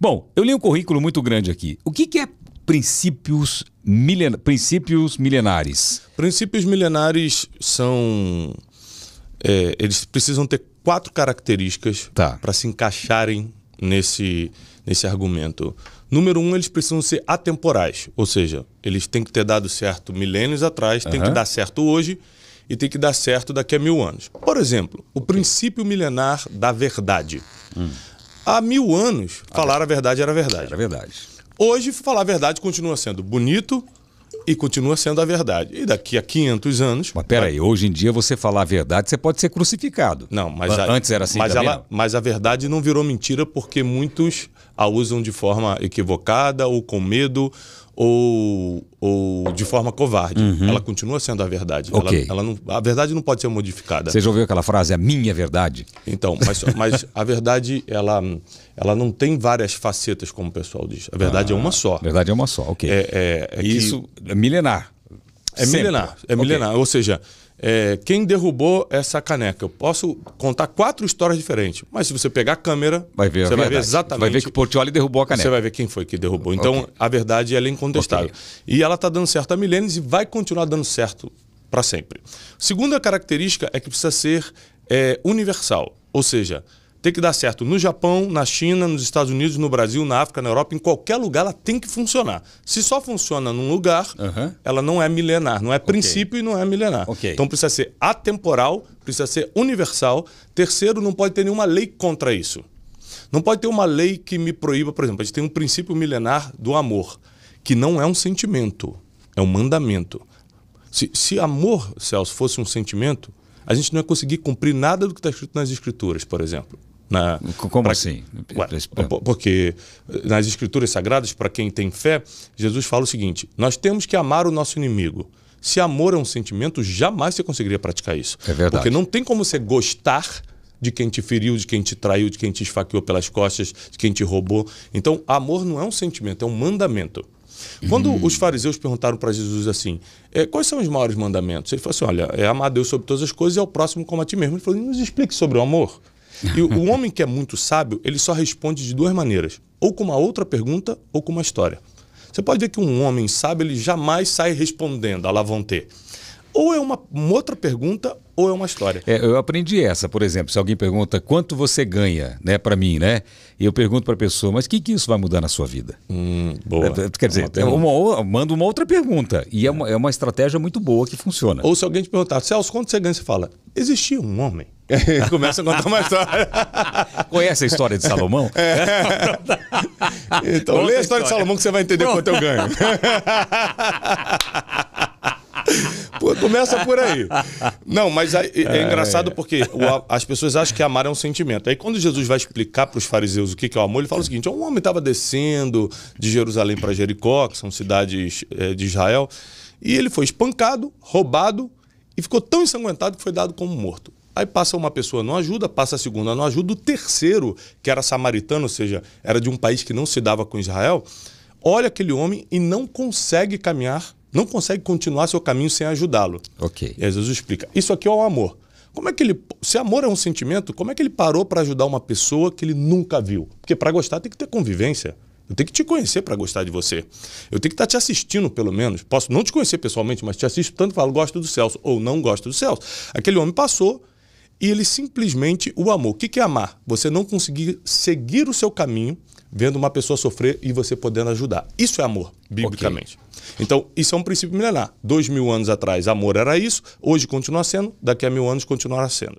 Bom, eu li um currículo muito grande aqui. O que, que é princípios, milen... princípios milenares? Princípios milenares são. É, eles precisam ter quatro características tá. para se encaixarem nesse, nesse argumento. Número um, eles precisam ser atemporais, ou seja, eles têm que ter dado certo milênios atrás, uhum. tem que dar certo hoje e tem que dar certo daqui a mil anos. Por exemplo, o okay. princípio milenar da verdade. Hum. Há mil anos, falar a verdade era verdade. Era verdade. Hoje, falar a verdade continua sendo bonito e continua sendo a verdade. E daqui a 500 anos. Mas peraí, vai... hoje em dia você falar a verdade, você pode ser crucificado. Não, mas. A... Antes era assim mas, ela... mas a verdade não virou mentira porque muitos a usam de forma equivocada ou com medo ou, ou de forma covarde. Uhum. Ela continua sendo a verdade. Okay. Ela, ela não, a verdade não pode ser modificada. Você já ouviu aquela frase, a minha verdade? Então, mas, mas a verdade, ela, ela não tem várias facetas, como o pessoal diz. A verdade ah, é uma ah, só. A verdade é uma só, ok. É, é, é Isso que... é milenar. É Sempre. É milenar, é okay. milenar. Ou seja, é, quem derrubou essa caneca. Eu posso contar quatro histórias diferentes, mas se você pegar a câmera, vai ver, você vai verdade. ver exatamente. Vai ver que o Portioli derrubou a caneca. Você vai ver quem foi que derrubou. Então, okay. a verdade ela é incontestável. Okay. E ela está dando certo há milênios e vai continuar dando certo para sempre. Segunda característica é que precisa ser é, universal, ou seja, tem que dar certo no Japão, na China, nos Estados Unidos, no Brasil, na África, na Europa, em qualquer lugar ela tem que funcionar. Se só funciona num lugar, uhum. ela não é milenar, não é okay. princípio e não é milenar. Okay. Então precisa ser atemporal, precisa ser universal. Terceiro, não pode ter nenhuma lei contra isso. Não pode ter uma lei que me proíba, por exemplo, a gente tem um princípio milenar do amor, que não é um sentimento, é um mandamento. Se, se amor, Celso, fosse um sentimento, a gente não ia conseguir cumprir nada do que está escrito nas escrituras, por exemplo. Na, Como pra, assim? Ué, porque nas escrituras sagradas, para quem tem fé, Jesus fala o seguinte: nós temos que amar o nosso inimigo. Se amor é um sentimento, jamais você conseguiria praticar isso. É verdade. Porque não tem como você gostar de quem te feriu, de quem te traiu, de quem te esfaqueou pelas costas, de quem te roubou. Então, amor não é um sentimento, é um mandamento. Quando hum. os fariseus perguntaram para Jesus assim, é, quais são os maiores mandamentos? Ele falou assim, olha, é amar a Deus sobre todas as coisas e o próximo como a ti mesmo. Ele falou, nos explique sobre o amor. E o, homem que é muito sábio, ele só responde de duas maneiras: ou com uma outra pergunta ou com uma história. Você pode ver que um homem sábio, ele jamais sai respondendo a Lavonté. Ou é uma, uma, outra pergunta ou é uma história. É, eu aprendi essa, por exemplo, se alguém pergunta quanto você ganha, né, para mim, né? E eu pergunto para a pessoa, mas o que, que isso vai mudar na sua vida? Hum, boa. É, é quer dizer, é uma, é uma, manda uma outra pergunta. E é, é uma, é uma estratégia muito boa que funciona. Ou se alguém te perguntar, Celso, quanto você ganha? Você fala, existia um homem Começa a contar uma história. Conhece a história de Salomão? É. então, Conta lê a história, de Salomão que você vai entender Pronto. quanto eu ganho. Pô, começa por aí. Não, mas é, é engraçado porque o, as pessoas acham que amar é um sentimento. Aí quando Jesus vai explicar para os fariseus o que, que é o amor, ele fala o seguinte: um homem estava descendo de Jerusalém para Jericó, que são cidades é, de Israel, e ele foi espancado, roubado e ficou tão ensanguentado que foi dado como morto. Aí passa uma pessoa, não ajuda, passa a segunda, não ajuda. O terceiro, que era samaritano, ou seja, era de um país que não se dava com Israel, olha aquele homem e não consegue caminhar, não consegue continuar seu caminho sem ajudá-lo. Ok. E Jesus explica: isso aqui é o amor. Como é que ele, se amor é um sentimento, como é que ele parou para ajudar uma pessoa que ele nunca viu? Porque para gostar tem que ter convivência. Eu tenho que te conhecer para gostar de você. Eu tenho que estar tá te assistindo, pelo menos. Posso não te conhecer pessoalmente, mas te assisto tanto falo gosto do Celso ou não gosto do Celso. Aquele homem passou, e ele simplesmente o amou. O que é amar? Você não conseguir seguir o seu caminho vendo uma pessoa sofrer e você podendo ajudar. Isso é amor, biblicamente. Okay. Então, isso é um princípio milenar. Dois mil anos atrás, amor era isso, hoje continua sendo, daqui a mil anos continuará sendo.